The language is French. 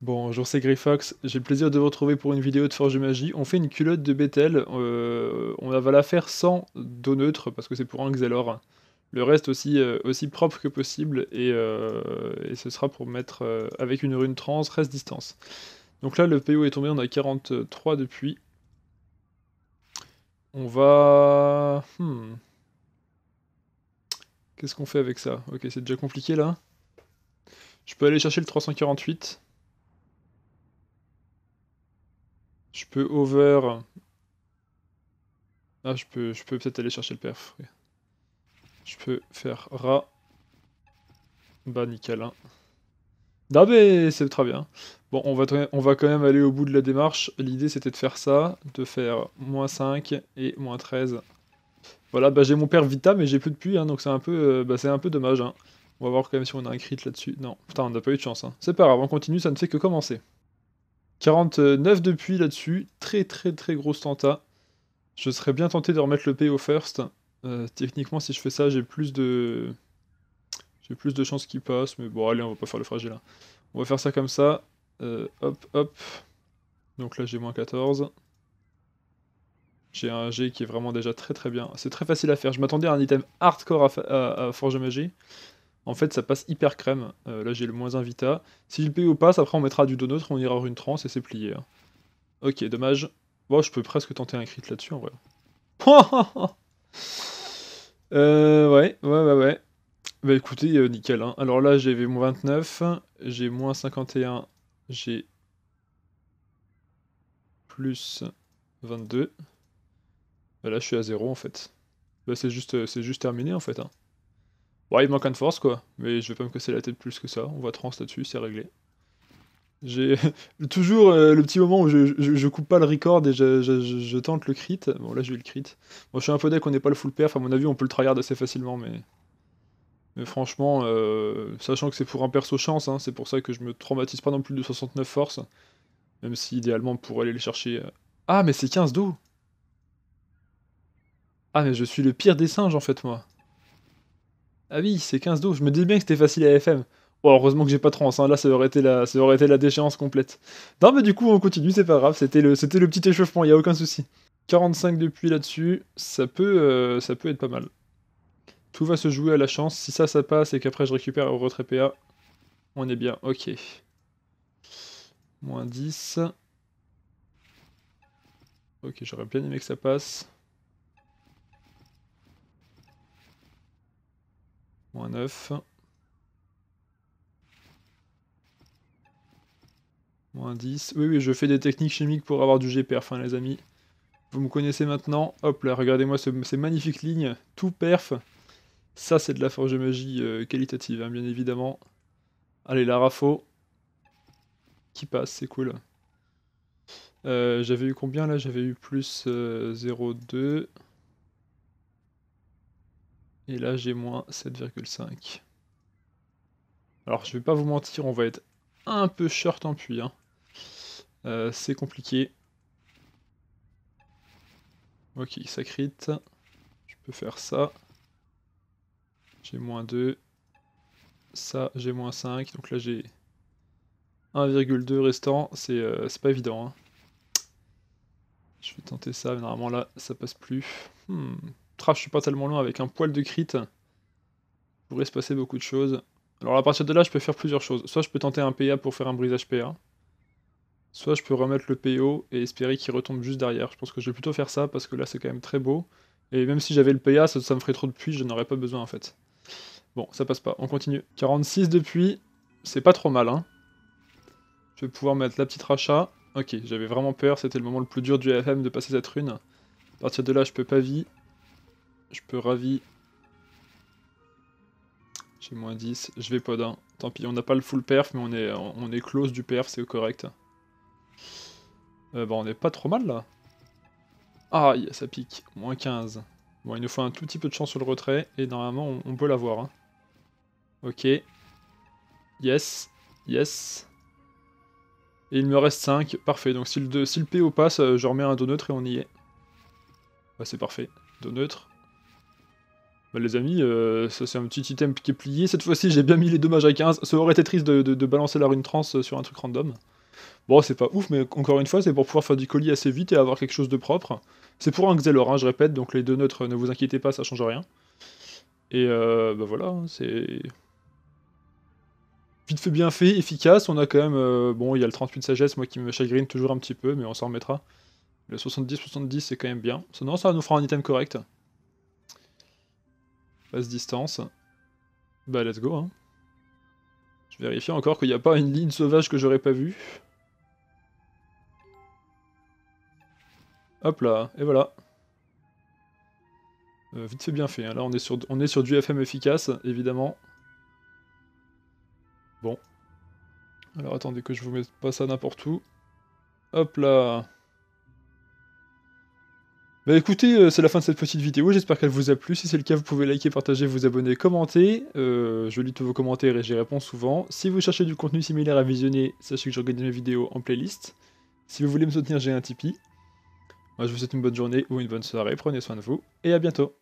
Bonjour, c'est fox J'ai le plaisir de vous retrouver pour une vidéo de Forge de Magie. On fait une culotte de Bethel. Euh, on va la faire sans dos neutre parce que c'est pour un Xelor. Le reste aussi, euh, propre que possible euh, et, ce sera pour mettre avec une rune trans, reste distance. Donc là, le PO est tombé, on a 43 depuis. On va... Hmm. Qu'est-ce qu'on fait avec ça Ok, c'est déjà compliqué là. Je peux aller chercher le 348. Je peux over. Ah, je peux, je peux peut-être aller chercher le perf. Je peux faire ra... Bah, nickel. Hein. Non, mais c'est très bien. Bon, on va, on va quand même aller au bout de la démarche. L'idée, c'était de faire ça, de faire moins 5 et moins 13. Voilà, bah j'ai mon père Vita, mais j'ai plus de puits, hein, donc c'est un, peu, euh, bah, un peu dommage. Hein. On va voir quand même si on a un crit là-dessus. Non, putain, on n'a pas eu de chance. Hein. C'est pas grave, on continue, ça ne fait que commencer. 49 depuis là-dessus. Très très très grosse tenta. Je serais bien tenté de remettre le P au first. Euh, techniquement, si je fais ça, j'ai plus de. J'ai plus de chances qu'il passe. Mais bon, allez, on va pas faire le fragile là. Hein. On va faire ça comme ça. Euh, hop, hop. Donc là, j'ai moins 14. J'ai un G qui est vraiment déjà très très bien. C'est très facile à faire. Je m'attendais à un item hardcore à, à Forge Magie. En fait, ça passe hyper crème. Euh, là, j'ai le moins invita Vita. Si le ou pas, après, on mettra du donutre, on ira une transe et c'est plié. Hein. Ok, dommage. Bon, je peux presque tenter un crit là-dessus en vrai. euh, ouais, ouais, ouais, ouais. Bah écoutez, euh, nickel. Hein. Alors là, j'ai mon 29, j'ai moins 51, j'ai plus 22. Bah là, je suis à 0 en fait. Bah, c'est juste, euh, c'est juste terminé en fait. Hein. Ouais il manque une force, quoi. Mais je vais pas me casser la tête plus que ça. On va trans là-dessus, c'est réglé. J'ai toujours euh, le petit moment où je, coupe pas le record et je, tente le crit. Bon, là, j'ai eu le crit. Bon, je suis un peu deck, on n'est pas le full perf. À mon avis, on peut le tryhard assez facilement, mais. Mais franchement, euh, sachant que c'est pour un perso chance, hein, c'est pour ça que je me traumatise pas non plus de 69 forces. Même si idéalement, pour aller les chercher. Euh. Ah, mais c'est 15 d'eau! Ah, mais je suis le pire des singes en fait, moi! Ah oui, c'est 15 d'eau, Je me dis bien que c'était facile à FM. Oh, heureusement que j'ai pas trop hein. là ça aurait, été la, ça aurait été la déchéance complète. Non mais du coup on continue, c'est pas grave, c'était le, c'était le petit échauffement, il y a aucun souci. 45 depuis là-dessus, ça peut, euh, ça peut être pas mal. Tout va se jouer à la chance, si ça ça passe et qu'après je récupère au retrait PA, on est bien, ok. Moins 10. Ok, j'aurais bien aimé que ça passe. Moins 9. Moins 10. Oui, oui, je fais des techniques chimiques pour avoir du G-perf, les amis. Vous me connaissez maintenant. Hop là, regardez-moi ces magnifiques lignes. Tout perf. Ça, c'est de la forge magie euh, qualitative, hein, bien évidemment. Allez, la rafo. Qui passe, c'est cool. Euh, j'avais eu combien là J'avais eu plus 0,2. Euh, et là, j'ai moins 7,5. Alors, je vais pas vous mentir, on va être un peu short en puits. Hein. Euh, c'est compliqué. Ok, ça crit. Je peux faire ça. J'ai moins 2. Ça, j'ai moins 5. Donc là, j'ai 1,2 restant. Euh, c'est pas évident. Hein. Je vais tenter ça, mais normalement là, ça passe plus. Hmm je suis pas tellement loin, avec un poil de crit, pourrait se passer beaucoup de choses. Alors à partir de là, je peux faire plusieurs choses. Soit je peux tenter un PA pour faire un brisage PA. Soit je peux remettre le PO et espérer qu'il retombe juste derrière. Je pense que je vais plutôt faire ça parce que là c'est quand même très beau. Et même si j'avais le PA, ça, me ferait trop de puits, je n'en aurais pas besoin en fait. Bon, ça passe pas, on continue. 46 de puits, c'est pas trop mal hein. Je vais pouvoir mettre la petite rachat. Ok, j'avais vraiment peur, c'était le moment le plus dur du AFM de passer cette rune. À partir de là, je peux pas vivre. Je peux ravi. J'ai moins 10. Je vais pas d'un. Tant pis, on n'a pas le full perf, mais on est, on est close du perf, c'est correct. Euh, bah on n'est pas trop mal là. Ah, ça pique. Moins 15. Bon, il nous faut un tout petit peu de chance sur le retrait, et normalement on, peut l'avoir. Hein. Ok. Yes. Yes. Et il me reste 5. Parfait. Donc si le, si le PO passe, euh, je remets un dos neutre et on y est. Bah, c'est parfait. Do neutre. Bah, les amis, euh, ça c'est un petit item qui est plié. Cette fois-ci, j'ai bien mis les dommages à 15. Ça aurait été triste de, balancer la rune trans euh, sur un truc random. Bon, c'est pas ouf, mais encore une fois, c'est pour pouvoir faire du colis assez vite et avoir quelque chose de propre. C'est pour un Xelor, hein, je répète, donc les deux neutres, ne vous inquiétez pas, ça change rien. Et euh, bah voilà, hein, c'est... Vite fait, bien fait, efficace, on a quand même... Euh, bon, il y a le 38 sagesse, moi qui me chagrine toujours un petit peu, mais on s'en remettra. Le 70-70, c'est quand même bien. sinon ça nous fera un item correct. Passe distance. Bah let's go hein. Je vérifie encore qu'il n'y a pas une ligne sauvage que j'aurais pas vue. Hop là, et voilà. Euh, vite c'est bien fait, hein. là on est, sur, on est sur du FM efficace, évidemment. Bon. Alors attendez que je vous mette pas ça n'importe où. Hop là bah écoutez, euh, c'est la fin de cette petite vidéo, j'espère qu'elle vous a plu. Si c'est le cas, vous pouvez liker, partager, vous abonner, commenter. Euh, je lis tous vos commentaires et j'y réponds souvent. Si vous cherchez du contenu similaire à visionner, sachez que j'organise mes vidéos en playlist. Si vous voulez me soutenir, j'ai un Tipeee. Moi, je vous souhaite une bonne journée ou une bonne soirée, prenez soin de vous, et à bientôt